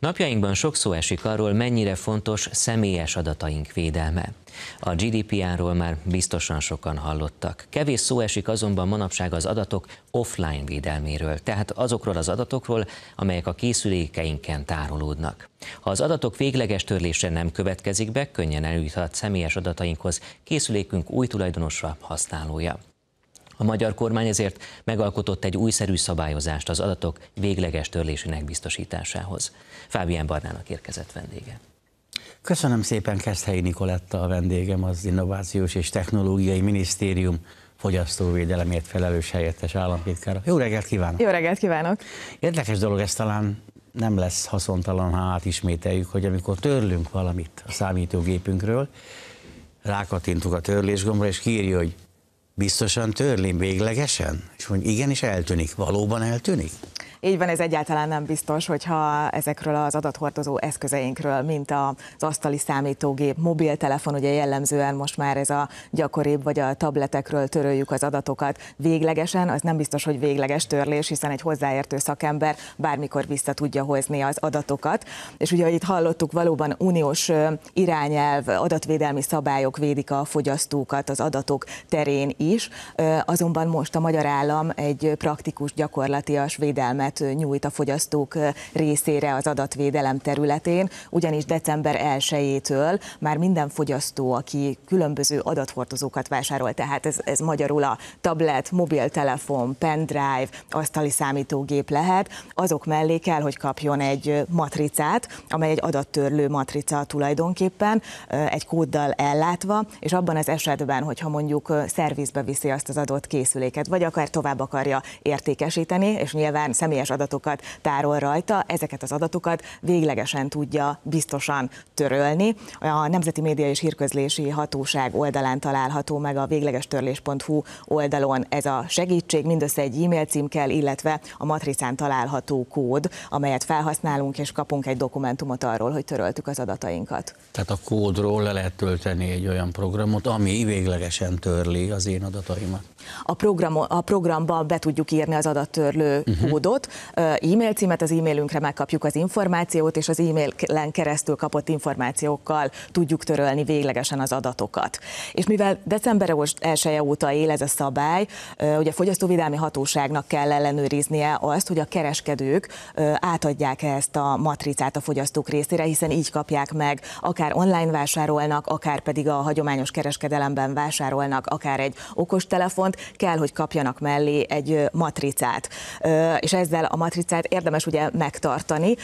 Napjainkban sok szó esik arról, mennyire fontos személyes adataink védelme. A GDPR-ról már biztosan sokan hallottak. Kevés szó esik azonban manapság az adatok offline védelméről, tehát azokról az adatokról, amelyek a készülékeinken tárolódnak. Ha az adatok végleges törlése nem következik be, könnyen eljuthat személyes adatainkhoz készülékünk új tulajdonosa, használója. A magyar kormány ezért megalkotott egy újszerű szabályozást az adatok végleges törlésének biztosításához. Fábián Barnának érkezett vendége. Köszönöm szépen Keszthelyi Nikoletta a vendégem, az Innovációs és Technológiai Minisztérium fogyasztóvédelemért felelős helyettes államtitkára. Jó reggelt kívánok! Jó reggelt kívánok! Érdekes dolog, ez talán nem lesz haszontalan, ha átismételjük, hogy amikor törlünk valamit a számítógépünkről, rákatintunk a törlésgombra, és kírja, hogy Biztosan törli véglegesen? És mondja, igen, és eltűnik. Valóban eltűnik? Így van, ez egyáltalán nem biztos, hogyha ezekről az adathordozó eszközeinkről, mint az asztali számítógép, mobiltelefon, ugye jellemzően most már ez a gyakoribb, vagy a tabletekről töröljük az adatokat véglegesen, az nem biztos, hogy végleges törlés, hiszen egy hozzáértő szakember bármikor vissza tudja hozni az adatokat. És ugye, itt hallottuk, valóban uniós irányelv, adatvédelmi szabályok védik a fogyasztókat az adatok terén is, azonban most a magyar állam egy praktikus, gyakorlatias védelme védelmet nyújt a fogyasztók részére az adatvédelem területén, ugyanis december 1-től már minden fogyasztó, aki különböző adathordozókat vásárol, tehát ez, ez magyarul a tablet, mobiltelefon, pendrive, asztali számítógép lehet, azok mellé kell, hogy kapjon egy matricát, amely egy adattörlő matrica tulajdonképpen, egy kóddal ellátva, és abban az esetben, hogyha mondjuk szervizbe viszi azt az adott készüléket, vagy akár tovább akarja értékesíteni, és nyilván személy személyes adatokat tárol rajta, ezeket az adatokat véglegesen tudja biztosan törölni. A Nemzeti Média és Hírközlési Hatóság oldalán található meg a véglegestörlés.hu oldalon ez a segítség, mindössze egy e-mail cím kell, illetve a matricán található kód, amelyet felhasználunk, és kapunk egy dokumentumot arról, hogy töröltük az adatainkat. Tehát a kódról le lehet tölteni egy olyan programot, ami véglegesen törli az én adataimat. A, program, a programban be tudjuk írni az adattörlő uh-huh. kódot, e-mail címet, az e-mailünkre megkapjuk az információt, és az e-mailen keresztül kapott információkkal tudjuk törölni véglegesen az adatokat. És mivel december 1 -e óta él ez a szabály, ugye a fogyasztóvédelmi hatóságnak kell ellenőriznie azt, hogy a kereskedők átadják -e ezt a matricát a fogyasztók részére, hiszen így kapják meg, akár online vásárolnak, akár pedig a hagyományos kereskedelemben vásárolnak, akár egy okostelefont, kell, hogy kapjanak mellé egy matricát. És ezzel ezzel a matricát érdemes ugye megtartani,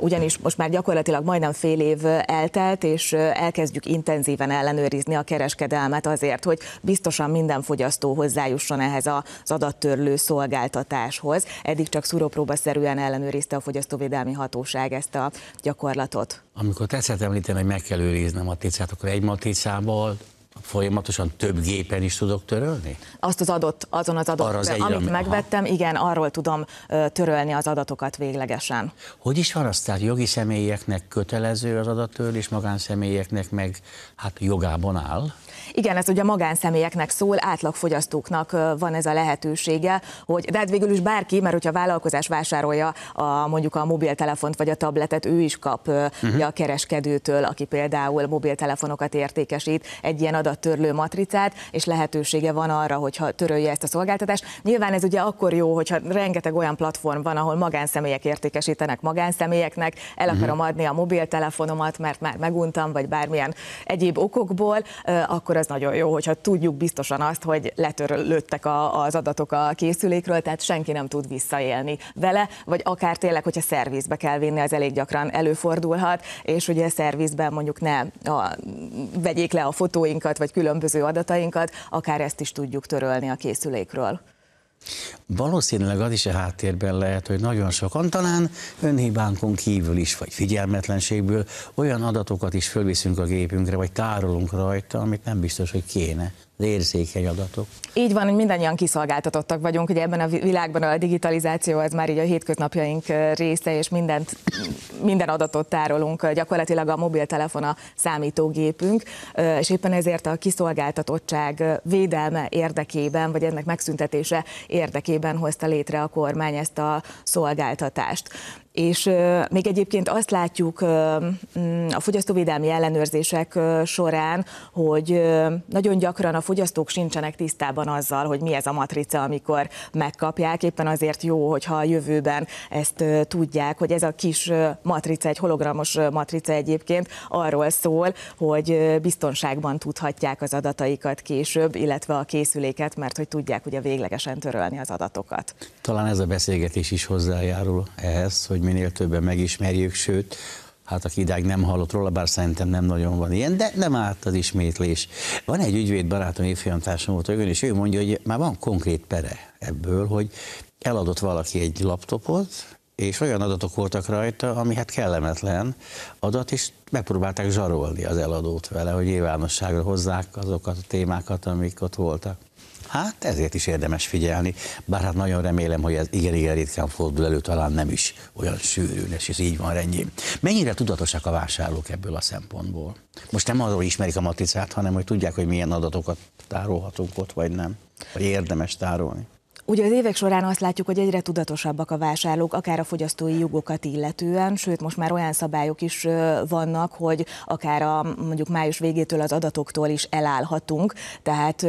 ugyanis most már gyakorlatilag majdnem fél év eltelt, és elkezdjük intenzíven ellenőrizni a kereskedelmet azért, hogy biztosan minden fogyasztó hozzájusson ehhez az adattörlő szolgáltatáshoz. Eddig csak szúrópróbaszerűen ellenőrizte a Fogyasztóvédelmi Hatóság ezt a gyakorlatot. Amikor tetszett említeni, hogy meg kell őriznem a matricát, akkor egy matricával folyamatosan több gépen is tudok törölni? Azt az adott, azon az adott, az egyre, amit megvettem, aha. igen, arról tudom törölni az adatokat véglegesen. Hogy is van azt, tehát jogi személyeknek kötelező az adattörlés, magánszemélyeknek meg hát jogában áll? Igen, ez ugye magánszemélyeknek szól, átlagfogyasztóknak van ez a lehetősége, hogy, de hát végül is bárki, mert hogyha a vállalkozás vásárolja a, mondjuk a mobiltelefont vagy a tabletet, ő is kap uh-huh. a kereskedőtől, aki például mobiltelefonokat értékesít, egy ilyen adat adatörlő matricát, és lehetősége van arra, hogyha törölje ezt a szolgáltatást. Nyilván ez ugye akkor jó, hogyha rengeteg olyan platform van, ahol magánszemélyek értékesítenek magánszemélyeknek, el mhm. akarom adni a mobiltelefonomat, mert már meguntam, vagy bármilyen egyéb okokból, akkor az nagyon jó, hogyha tudjuk biztosan azt, hogy letörlődtek az adatok a készülékről, tehát senki nem tud visszaélni vele, vagy akár tényleg, hogyha szervizbe kell vinni, az elég gyakran előfordulhat, és ugye szervizben mondjuk ne a, vegyék le a fotóinkat, vagy különböző adatainkat, akár ezt is tudjuk törölni a készülékről. Valószínűleg az is a háttérben lehet, hogy nagyon sokan, talán önhibánkon kívül is, vagy figyelmetlenségből olyan adatokat is fölviszünk a gépünkre, vagy tárolunk rajta, amit nem biztos, hogy kéne az érzékeny adatok. Így van, hogy mindannyian kiszolgáltatottak vagyunk, hogy ebben a világban a digitalizáció az már így a hétköznapjaink része, és mindent, minden adatot tárolunk, gyakorlatilag a mobiltelefon a számítógépünk, és éppen ezért a kiszolgáltatottság védelme érdekében, vagy ennek megszüntetése érdekében hozta létre a kormány ezt a szolgáltatást. És még egyébként azt látjuk mm, a fogyasztóvédelmi ellenőrzések során, hogy nagyon gyakran a fogyasztók sincsenek tisztában azzal, hogy mi ez a matrica, amikor megkapják. Éppen azért jó, hogyha a jövőben ezt tudják, hogy ez a kis matrica, egy hologramos matrica egyébként arról szól, hogy biztonságban tudhatják az adataikat később, illetve a készüléket, mert hogy tudják ugye véglegesen törölni az adatokat. Talán ez a beszélgetés is hozzájárul ehhez, hogy hogy minél többen megismerjük, sőt, hát aki idáig nem hallott róla, bár szerintem nem nagyon van ilyen, de nem állt az ismétlés. Van egy ügyvéd barátom, évfolyamtársam volt olyan, és ő mondja, hogy már van konkrét pere ebből, hogy eladott valaki egy laptopot, és olyan adatok voltak rajta, ami hát kellemetlen adat, és megpróbálták zsarolni az eladót vele, hogy nyilvánosságra hozzák azokat a témákat, amik ott voltak. Hát ezért is érdemes figyelni, bár hát nagyon remélem, hogy ez igen-igen ritkán fordul elő, talán nem is olyan sűrűn, és ez így van rendjén. Mennyire tudatosak a vásárlók ebből a szempontból? Most nem arról ismerik a matricát, hanem hogy tudják, hogy milyen adatokat tárolhatunk ott, vagy nem, vagy érdemes tárolni. Ugye az évek során azt látjuk, hogy egyre tudatosabbak a vásárlók, akár a fogyasztói jogokat illetően, sőt most már olyan szabályok is vannak, hogy akár a mondjuk május végétől az adatoktól is elállhatunk, tehát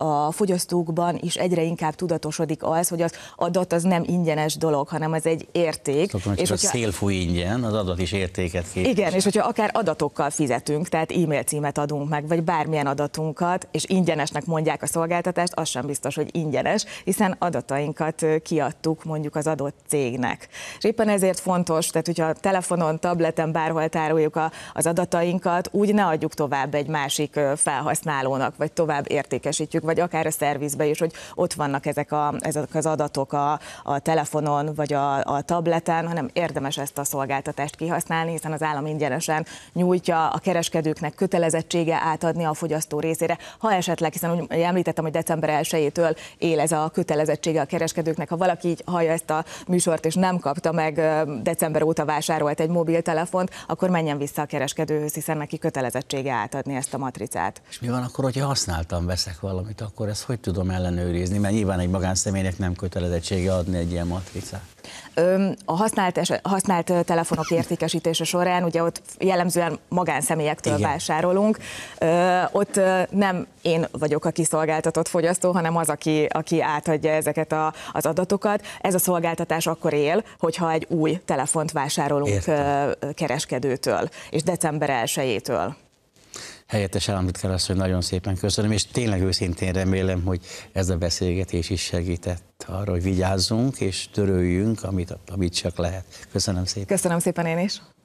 a fogyasztókban is egyre inkább tudatosodik az, hogy az adat az nem ingyenes dolog, hanem az egy érték. hogy és hogyha... a szél ingyen, az adat is értéket képes. Igen, és hogyha akár adatokkal fizetünk, tehát e-mail címet adunk meg, vagy bármilyen adatunkat, és ingyenesnek mondják a szolgáltatást, az sem biztos, hogy ingyenes, hiszen adatainkat kiadtuk mondjuk az adott cégnek. És éppen ezért fontos, tehát hogyha telefonon, tableten, bárhol tároljuk a az adatainkat, úgy ne adjuk tovább egy másik felhasználónak, vagy tovább értékesítjük, vagy akár a szervizbe is, hogy ott vannak ezek, a, ezek az adatok a, a telefonon, vagy a, a tableten, hanem érdemes ezt a szolgáltatást kihasználni, hiszen az állam ingyenesen nyújtja a kereskedőknek kötelezettsége átadni a fogyasztó részére, ha esetleg, hiszen úgy említettem, hogy december 1-től él ez a kötelezettség, kötelezettsége a kereskedőknek, ha valaki így hallja ezt a műsort, és nem kapta meg december óta vásárolt egy mobiltelefont, akkor menjen vissza a kereskedőhöz, hiszen neki kötelezettsége átadni ezt a matricát. És mi van akkor, hogyha használtam, veszek valamit, akkor ezt hogy tudom ellenőrizni? Mert nyilván egy magánszemélynek nem kötelezettsége adni egy ilyen matricát. A használt, használt telefonok értékesítése során, ugye ott jellemzően magánszemélyektől Igen. vásárolunk, ott nem én vagyok a kiszolgáltatott fogyasztó, hanem az, aki, aki átadja ezeket a, az adatokat. Ez a szolgáltatás akkor él, hogyha egy új telefont vásárolunk Értem. kereskedőtől, és december 1 helyettes államtitkár asszony, nagyon szépen köszönöm, és tényleg őszintén remélem, hogy ez a beszélgetés is segített arra, hogy vigyázzunk és törőjünk, amit, amit csak lehet. Köszönöm szépen. Köszönöm szépen én is.